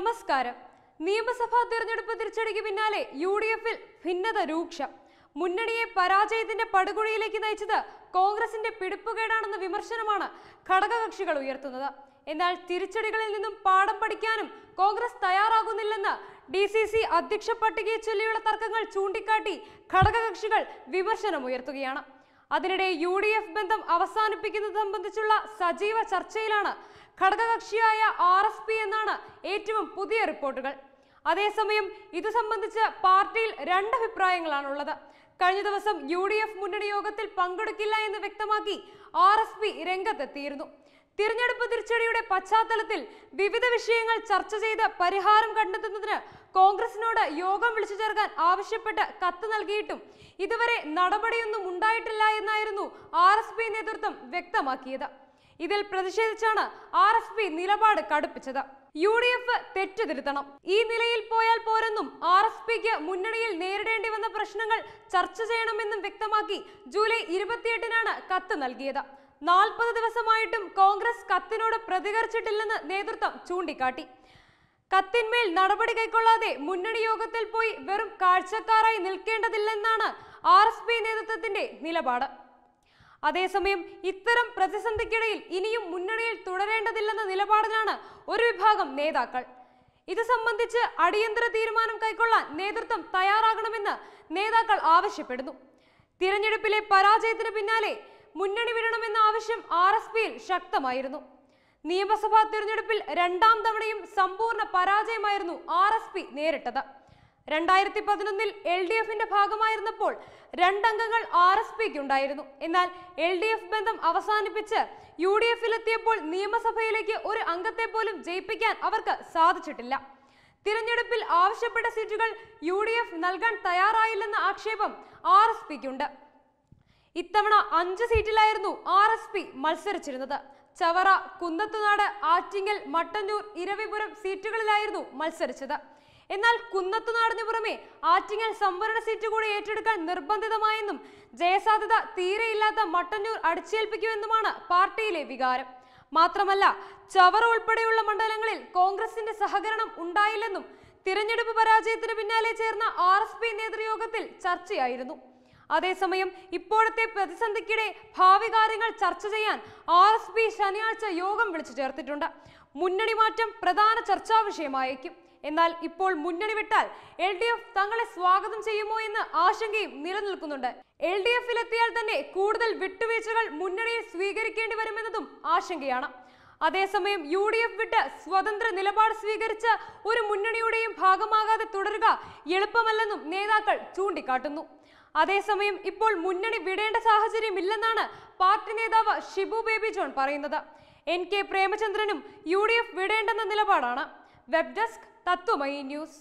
നമസ്കാരം നിയമസഭാ തിരഞ്ഞെടുപ്പ് തിരിച്ചടിക്ക് പിന്നാലെ യു ഡി എഫിൽ ഭിന്നത രൂക്ഷം മുന്നണിയെ പരാജയത്തിന്റെ പടുകുഴിയിലേക്ക് നയിച്ചത് കോൺഗ്രസിന്റെ പിടിപ്പുകേടാണെന്ന വിമർശനമാണ് ഘടകകക്ഷികൾ ഉയർത്തുന്നത് എന്നാൽ തിരിച്ചടികളിൽ നിന്നും പാഠം പഠിക്കാനും കോൺഗ്രസ് തയ്യാറാകുന്നില്ലെന്ന് ഡി സി സി അധ്യക്ഷ പട്ടികയെ ചൊല്ലിയുള്ള തർക്കങ്ങൾ ചൂണ്ടിക്കാട്ടി ഘടകകക്ഷികൾ വിമർശനമുയർത്തുകയാണ് അതിനിടെ യു ഡി എഫ് ബന്ധം അവസാനിപ്പിക്കുന്നത് സംബന്ധിച്ചുള്ള സജീവ ചർച്ചയിലാണ് ഘടകകക്ഷിയായ ആർ എസ് പി എന്നാണ് ഏറ്റവും പുതിയ റിപ്പോർട്ടുകൾ അതേസമയം ഇത് സംബന്ധിച്ച് പാർട്ടിയിൽ രണ്ട് അഭിപ്രായങ്ങളാണുള്ളത് കഴിഞ്ഞ ദിവസം യു ഡി എഫ് മുന്നണി യോഗത്തിൽ പങ്കെടുക്കില്ല എന്ന് വ്യക്തമാക്കി ആർ എസ് പി രംഗത്തെത്തിയിരുന്നു തിരഞ്ഞെടുപ്പ് തിരിച്ചടിയുടെ പശ്ചാത്തലത്തിൽ വിവിധ വിഷയങ്ങൾ ചർച്ച ചെയ്ത് പരിഹാരം കണ്ടെത്തുന്നതിന് കോൺഗ്രസിനോട് യോഗം വിളിച്ചു ചേർക്കാൻ ആവശ്യപ്പെട്ട് കത്ത് നൽകിയിട്ടും ഇതുവരെ നടപടിയൊന്നും ഉണ്ടായിട്ടില്ല എന്നായിരുന്നു ആർ എസ് പി നേതൃത്വം വ്യക്തമാക്കിയത് ഇതിൽ പ്രതിഷേധിച്ചാണ് ആർ എസ് പി നിലപാട് കടുപ്പിച്ചത് യു ഡി എഫ് തെറ്റുതിരുത്തണം ഈ നിലയിൽ പോയാൽ പോരെന്നും ആർ എസ് പിക്ക് മുന്നണിയിൽ നേരിടേണ്ടി വന്ന പ്രശ്നങ്ങൾ ചർച്ച ചെയ്യണമെന്നും വ്യക്തമാക്കി ജൂലൈ ഇരുപത്തിയെട്ടിനാണ് കത്ത് നൽകിയത് നാൽപ്പത് ദിവസമായിട്ടും കോൺഗ്രസ് കത്തിനോട് പ്രതികരിച്ചിട്ടില്ലെന്ന് നേതൃത്വം ചൂണ്ടിക്കാട്ടി കത്തിന്മേൽ നടപടി കൈക്കൊള്ളാതെ മുന്നണി യോഗത്തിൽ പോയി വെറും കാഴ്ചക്കാരായി നിൽക്കേണ്ടതില്ലെന്നാണ് ആർ എസ് പി നേതൃത്വത്തിന്റെ നിലപാട് അതേസമയം ഇത്തരം പ്രതിസന്ധിക്കിടയിൽ ഇനിയും മുന്നണിയിൽ തുടരേണ്ടതില്ലെന്ന നിലപാടിലാണ് ഒരു വിഭാഗം നേതാക്കൾ ഇത് സംബന്ധിച്ച് അടിയന്തര തീരുമാനം കൈക്കൊള്ളാൻ നേതൃത്വം തയ്യാറാകണമെന്ന് നേതാക്കൾ ആവശ്യപ്പെടുന്നു തിരഞ്ഞെടുപ്പിലെ പരാജയത്തിന് പിന്നാലെ മുന്നണി വിടണമെന്ന ആവശ്യം ആർ എസ് പിയിൽ ശക്തമായിരുന്നു നിയമസഭാ തിരഞ്ഞെടുപ്പിൽ രണ്ടാം തവണയും സമ്പൂർണ്ണ പരാജയമായിരുന്നു ആർ എസ് പി നേരിട്ടത് രണ്ടായിരത്തി പതിനൊന്നിൽ എൽ ഡി എഫിന്റെ ഭാഗമായിരുന്നപ്പോൾ രണ്ടംഗങ്ങൾ ആർ എസ് പിക്ക് ഉണ്ടായിരുന്നു എന്നാൽ എൽ ഡി എഫ് ബന്ധം അവസാനിപ്പിച്ച് യു ഡി എഫിലെത്തിയപ്പോൾ നിയമസഭയിലേക്ക് ഒരു അംഗത്തെ പോലും ജയിപ്പിക്കാൻ അവർക്ക് സാധിച്ചിട്ടില്ല തിരഞ്ഞെടുപ്പിൽ ആവശ്യപ്പെട്ട സീറ്റുകൾ യു ഡി എഫ് നൽകാൻ തയ്യാറായില്ലെന്ന ആക്ഷേപം ആർ എസ് പിക്കുണ്ട് ഇത്തവണ അഞ്ച് സീറ്റിലായിരുന്നു ആർ എസ് പി മത്സരിച്ചിരുന്നത് ചവറ കുന്നത്തുനാട് ആറ്റിങ്ങൽ മട്ടന്നൂർ ഇരവിപുരം സീറ്റുകളിലായിരുന്നു മത്സരിച്ചത് എന്നാൽ കുന്നത്തുനാടിന് പുറമെ ആറ്റിങ്ങൽ സംവരണ സീറ്റ് കൂടി ഏറ്റെടുക്കാൻ നിർബന്ധിതമായെന്നും ജയസാധ്യത തീരെയില്ലാത്ത മട്ടന്നൂർ അടിച്ചേൽപ്പിക്കുമെന്നുമാണ് പാർട്ടിയിലെ വികാരം മാത്രമല്ല ചവറ ഉൾപ്പെടെയുള്ള മണ്ഡലങ്ങളിൽ കോൺഗ്രസിന്റെ സഹകരണം ഉണ്ടായില്ലെന്നും തിരഞ്ഞെടുപ്പ് പരാജയത്തിന് പിന്നാലെ ചേർന്ന ആർ എസ് പി നേതൃയോഗത്തിൽ ചർച്ചയായിരുന്നു അതേസമയം ഇപ്പോഴത്തെ പ്രതിസന്ധിക്കിടെ ഭാവി കാര്യങ്ങൾ ചർച്ച ചെയ്യാൻ ആർ എസ് പി ശനിയാഴ്ച യോഗം വിളിച്ചു ചേർത്തിട്ടുണ്ട് മുന്നണി മാറ്റം പ്രധാന ചർച്ചാ വിഷയമായേക്കും എന്നാൽ ഇപ്പോൾ മുന്നണി വിട്ടാൽ എൽ ഡി എഫ് തങ്ങളെ സ്വാഗതം ചെയ്യുമോ എന്ന ആശങ്കയും നിലനിൽക്കുന്നുണ്ട് എൽ ഡി എഫിലെത്തിയാൽ തന്നെ കൂടുതൽ വിട്ടുവീഴ്ചകൾ മുന്നണിയിൽ സ്വീകരിക്കേണ്ടി വരുമെന്നതും ആശങ്കയാണ് അതേസമയം യു ഡി എഫ് വിട്ട് സ്വതന്ത്ര നിലപാട് സ്വീകരിച്ച് ഒരു മുന്നണിയുടെയും ഭാഗമാകാതെ തുടരുക എളുപ്പമല്ലെന്നും നേതാക്കൾ ചൂണ്ടിക്കാട്ടുന്നു അതേസമയം ഇപ്പോൾ മുന്നണി വിടേണ്ട സാഹചര്യമില്ലെന്നാണ് പാർട്ടി നേതാവ് ഷിബു ബേബി ജോൺ പറയുന്നത് എൻ കെ പ്രേമചന്ദ്രനും യു ഡി എഫ് വിടേണ്ടെന്ന നിലപാടാണ് വെബ് ഡെസ്ക് തത്വമയി ന്യൂസ്